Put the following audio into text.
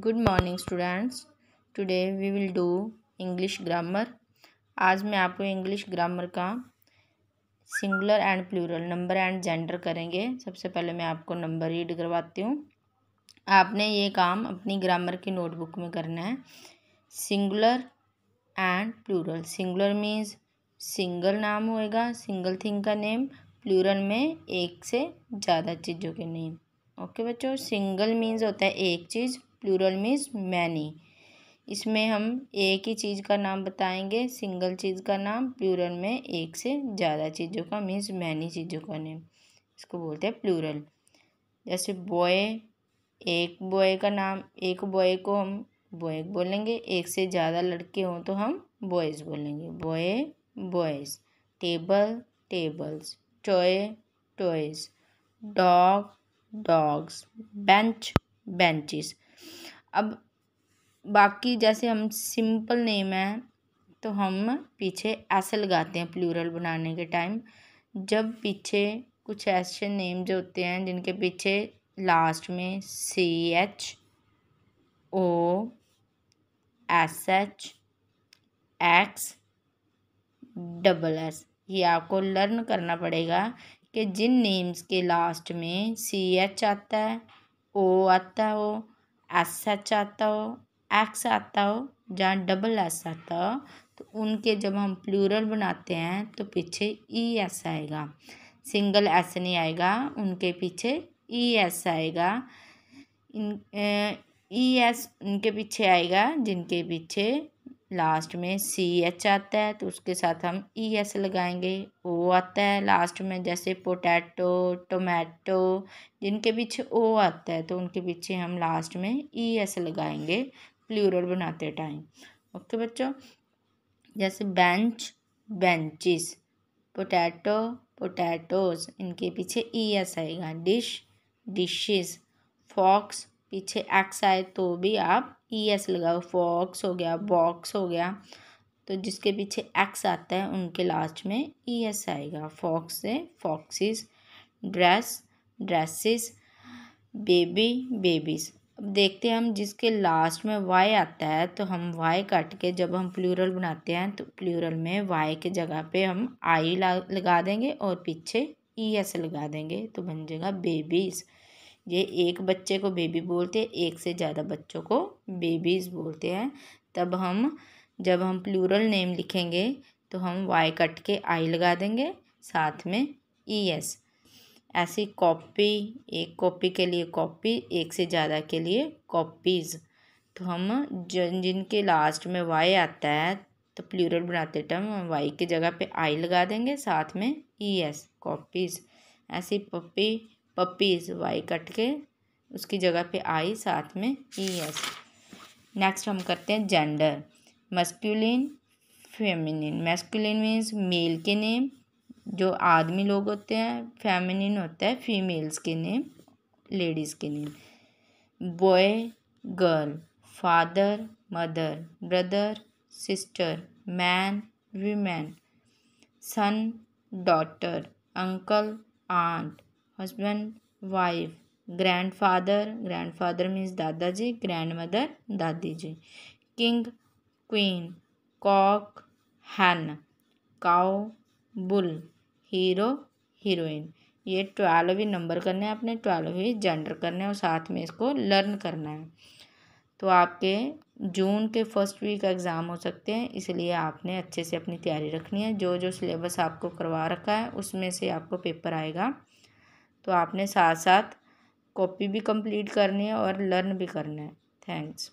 good morning students today we will do English grammar आज मैं आपको इंग्लिश ग्रामर का singular and plural number and gender करेंगे सबसे पहले मैं आपको नंबर रीड करवाती हूँ आपने ये काम अपनी ग्रामर की नोटबुक में करना है singular and plural singular means single नाम होएगा सिंगल थिंग का नेम प्लूरल में एक से ज़्यादा चीज़ों के नेम ओके बच्चों सिंगल मीन्स होता है एक चीज़ प्लूरल मीन्स मैनी इसमें हम एक ही चीज़ का नाम बताएंगे सिंगल चीज़ का नाम प्लूरल में एक से ज़्यादा चीज़ों का मीन्स मैनी चीज़ों का नेम इसको बोलते हैं प्लूरल जैसे बॉय एक बॉय का नाम एक बॉय को हम बॉय बोलेंगे एक से ज़्यादा लड़के हों तो हम बॉयज़ बोलेंगे boy boys table tables toy toys dog dogs bench benches अब बाकी जैसे हम सिंपल नेम है तो हम पीछे ऐसे लगाते हैं प्लूरल बनाने के टाइम जब पीछे कुछ ऐसे नेम जो होते हैं जिनके पीछे लास्ट में C H O S H X double S ये आपको लर्न करना पड़ेगा कि जिन नेम्स के लास्ट में सी एच आता है ओ आता हो एस एच आता हो एक्स आता हो जहाँ डबल एस आता हो तो उनके जब हम प्लूरल बनाते हैं तो पीछे ई एस आएगा सिंगल एस नहीं आएगा उनके पीछे ई एस आएगा इन ई एस उनके पीछे आएगा जिनके पीछे लास्ट में सी एच आता है तो उसके साथ हम ई एस लगाएंगे ओ आता है लास्ट में जैसे पोटैटो टोमेटो जिनके पीछे ओ आता है तो उनके पीछे हम लास्ट में ई एस लगाएंगे प्लूरल बनाते टाइम ओके बच्चों जैसे बेंच बेंचेस पोटैटो पोटैटोज इनके पीछे ई एस आएगा डिश डिशेस फॉक्स पीछे एक्स आए तो भी आप ई e एस लगा फॉक्स हो गया बॉक्स हो गया तो जिसके पीछे एक्स आता है उनके लास्ट में ई e एस आएगा फॉक्स से foxes dress dresses baby babies अब देखते हैं हम जिसके लास्ट में वाई आता है तो हम वाई काट के जब हम प्लूरल बनाते हैं तो प्लूरल में वाई के जगह पे हम आई लगा देंगे और पीछे ई e एस लगा देंगे तो बन जाएगा बेबीज़ ये एक बच्चे को बेबी बोलते हैं एक से ज़्यादा बच्चों को बेबीज़ बोलते हैं तब हम जब हम प्लूरल नेम लिखेंगे तो हम वाई कट के आई लगा देंगे साथ में ई एस ऐसी कॉपी एक कॉपी के लिए कॉपी एक से ज़्यादा के लिए कॉपीज़ तो हम जिन जिनके लास्ट में वाई आता है तो प्लूरल बनाते टाइम हम वाई की जगह पे आई लगा देंगे साथ में ई एस कॉपीज़ ऐसी पपी पप्पीज वाई कट के उसकी जगह पे आई साथ में ई एस नेक्स्ट हम करते हैं gender masculine feminine masculine means male के नेम जो आदमी लोग होते हैं फेमिनिन होता है फीमेल्स के नेम लेडीज़ के name boy girl father mother brother sister man women son daughter uncle aunt husband wife grandfather grandfather means grandfather grandmother दादी जी king queen cock hen cow bull hero heroine ये twelve ही number करने हैं अपने twelve ही gender करने हैं और साथ में इसको लर्न करना है तो आपके जून के फर्स्ट वीक एग्ज़ाम हो सकते हैं इसलिए आपने अच्छे से अपनी तैयारी रखनी है जो जो सिलेबस आपको करवा रखा है उसमें से आपको पेपर आएगा तो आपने साथ साथ कॉपी भी कंप्लीट करनी है और लर्न भी करना है थैंक्स